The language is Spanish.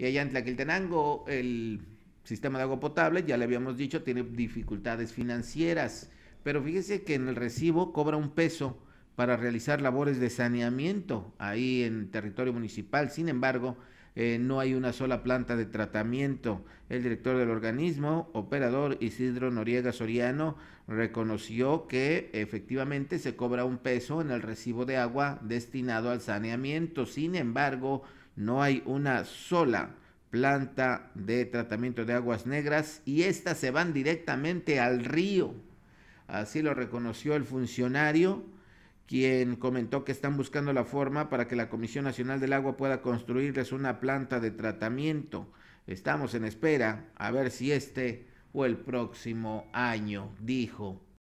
Y allá en Tlaquiltenango, el sistema de agua potable, ya le habíamos dicho, tiene dificultades financieras. Pero fíjese que en el recibo cobra un peso para realizar labores de saneamiento ahí en territorio municipal. Sin embargo, eh, no hay una sola planta de tratamiento. El director del organismo, operador Isidro Noriega Soriano, reconoció que efectivamente se cobra un peso en el recibo de agua destinado al saneamiento. Sin embargo, no hay una sola planta de tratamiento de aguas negras y estas se van directamente al río. Así lo reconoció el funcionario, quien comentó que están buscando la forma para que la Comisión Nacional del Agua pueda construirles una planta de tratamiento. Estamos en espera a ver si este o el próximo año, dijo